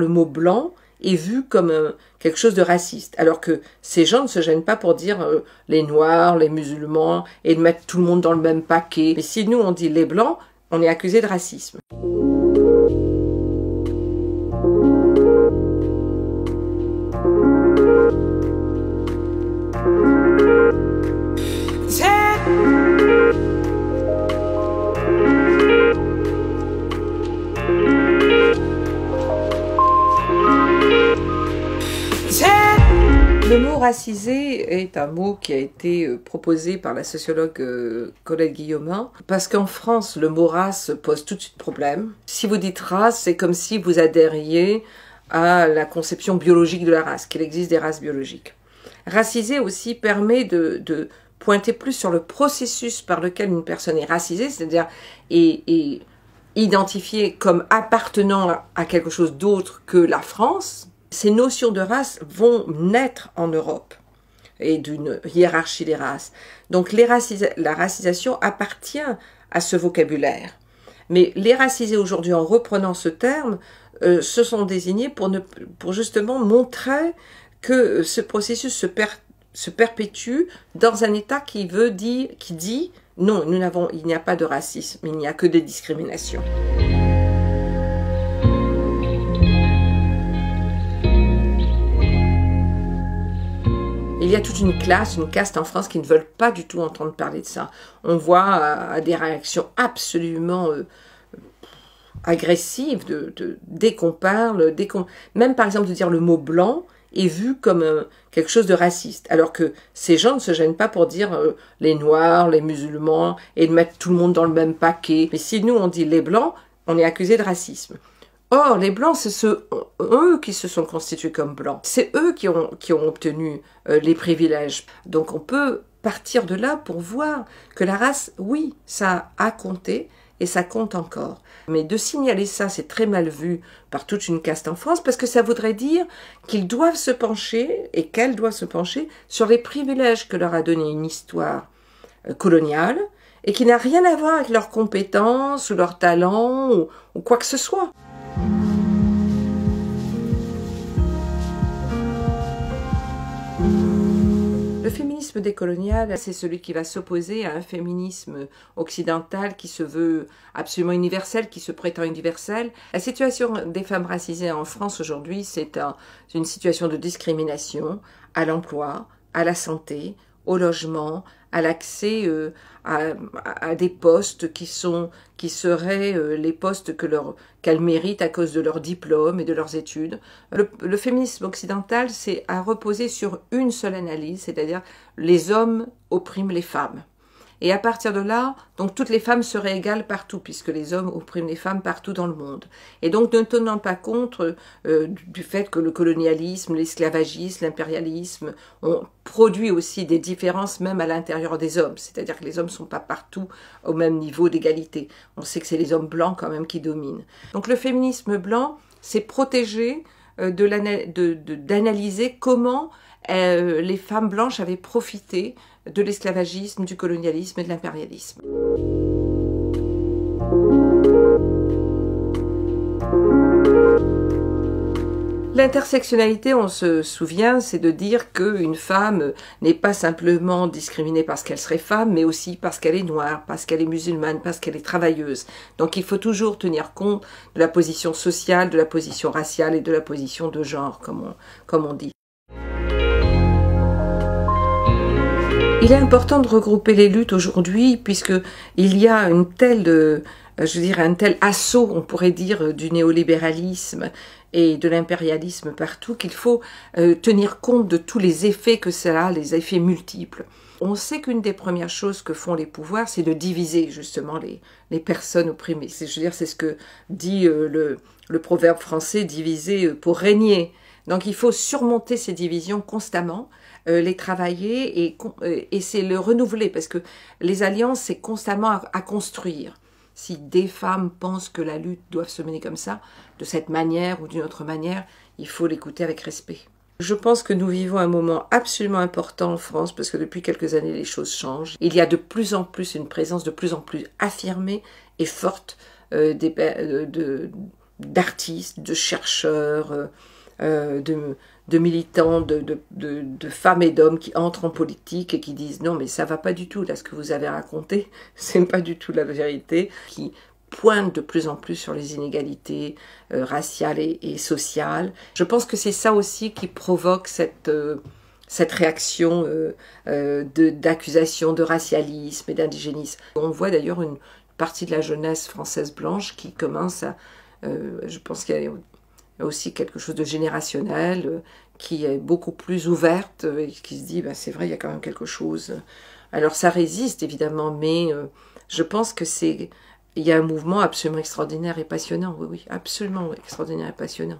le mot blanc est vu comme euh, quelque chose de raciste, alors que ces gens ne se gênent pas pour dire euh, les noirs, les musulmans, et de mettre tout le monde dans le même paquet. Mais si nous on dit les blancs, on est accusé de racisme. Le mot racisé est un mot qui a été euh, proposé par la sociologue euh, Colette Guillaumin, parce qu'en France, le mot race pose tout de suite problème. Si vous dites race, c'est comme si vous adhériez à la conception biologique de la race, qu'il existe des races biologiques. Racisé aussi permet de, pointer plus sur le processus par lequel une personne est racisée, c'est-à-dire est identifiée comme appartenant à quelque chose d'autre que la France, ces notions de race vont naître en Europe et d'une hiérarchie des races. Donc la racisation appartient à ce vocabulaire. Mais les racisés aujourd'hui, en reprenant ce terme, euh, se sont désignés pour, pour justement montrer que euh, ce processus se, perpétue dans un État qui veut dire, qui dit non, nous il n'y a pas de racisme, il n'y a que des discriminations. Il y a toute une classe, une caste en France qui ne veulent pas du tout entendre parler de ça. On voit euh, des réactions absolument euh, agressives de, dès qu'on parle, dès qu'on, même par exemple de dire le mot blanc est vu comme euh, quelque chose de raciste, alors que ces gens ne se gênent pas pour dire les noirs, les musulmans et de mettre tout le monde dans le même paquet. Mais si nous on dit les blancs, on est accusé de racisme. Or, les Blancs, c'est eux qui se sont constitués comme Blancs. C'est eux qui ont, obtenu euh, les privilèges. Donc on peut partir de là pour voir que la race, oui, ça a compté, et ça compte encore. Mais de signaler ça, c'est très mal vu par toute une caste en France parce que ça voudrait dire qu'ils doivent se pencher et qu'elles doivent se pencher sur les privilèges que leur a donné une histoire euh, coloniale et qui n'a rien à voir avec leurs compétences ou leurs talents ou quoi que ce soit. Le féminisme décolonial, c'est celui qui va s'opposer à un féminisme occidental qui se veut absolument universel, qui se prétend universel. La situation des femmes racisées en France aujourd'hui, c'est une situation de discrimination à l'emploi, à la santé, au logement, à l'accès euh, à, des postes qui, sont, qui seraient euh, les postes que qu'elles méritent à cause de leurs diplômes et de leurs études. Le, le féminisme occidental, c'est à reposer sur une seule analyse, c'est-à-dire les hommes oppriment les femmes. Et à partir de là, donc toutes les femmes seraient égales partout, puisque les hommes oppriment les femmes partout dans le monde. Et donc ne tenant pas compte euh, du fait que le colonialisme, l'esclavagisme, l'impérialisme ont produit aussi des différences même à l'intérieur des hommes, c'est-à-dire que les hommes ne sont pas partout au même niveau d'égalité. On sait que c'est les hommes blancs quand même qui dominent. Donc le féminisme blanc, s'est protégé euh, d'analyser de, comment euh, les femmes blanches avaient profité de l'esclavagisme, du colonialisme et de l'impérialisme. L'intersectionnalité, on se souvient, c'est de dire qu'une femme n'est pas simplement discriminée parce qu'elle serait femme, mais aussi parce qu'elle est noire, parce qu'elle est musulmane, parce qu'elle est travailleuse. Donc il faut toujours tenir compte de la position sociale, de la position raciale et de la position de genre, comme on, comme on dit. Il est important de regrouper les luttes aujourd'hui puisque il y a une telle, euh, je dirais, un tel assaut, on pourrait dire, euh, du néolibéralisme et de l'impérialisme partout qu'il faut euh, tenir compte de tous les effets que cela a, les effets multiples. On sait qu'une des premières choses que font les pouvoirs, c'est de diviser justement les, personnes opprimées. Je veux dire, c'est ce que dit le, le proverbe français diviser pour régner. Donc il faut surmonter ces divisions constamment, euh, les travailler et, et euh, c'est le renouveler parce que les alliances, c'est constamment à, construire si des femmes pensent que la lutte doit se mener comme ça, de cette manière ou d'une autre manière, il faut l'écouter avec respect. Je pense que nous vivons un moment absolument important en France parce que depuis quelques années les choses changent. Il y a de plus en plus une présence de plus en plus affirmée et forte euh, d'artistes, de, chercheurs, euh, de, de, militants, de, femmes et d'hommes qui entrent en politique et qui disent non mais ça va pas du tout, là ce que vous avez raconté, c'est pas du tout la vérité, qui pointent de plus en plus sur les inégalités euh, raciales et, sociales. Je pense que c'est ça aussi qui provoque cette, euh, cette réaction de d'accusation de, de, racialisme et d'indigénisme. On voit d'ailleurs une partie de la jeunesse française blanche qui commence à... je pense qu'il y a il y a aussi quelque chose de générationnel euh, qui est beaucoup plus ouverte euh, et qui se dit bah, c'est vrai, il y a quand même quelque chose. Alors ça résiste évidemment, mais euh, je pense que c'est il y a un mouvement absolument extraordinaire et passionnant. Oui, oui, absolument extraordinaire et passionnant.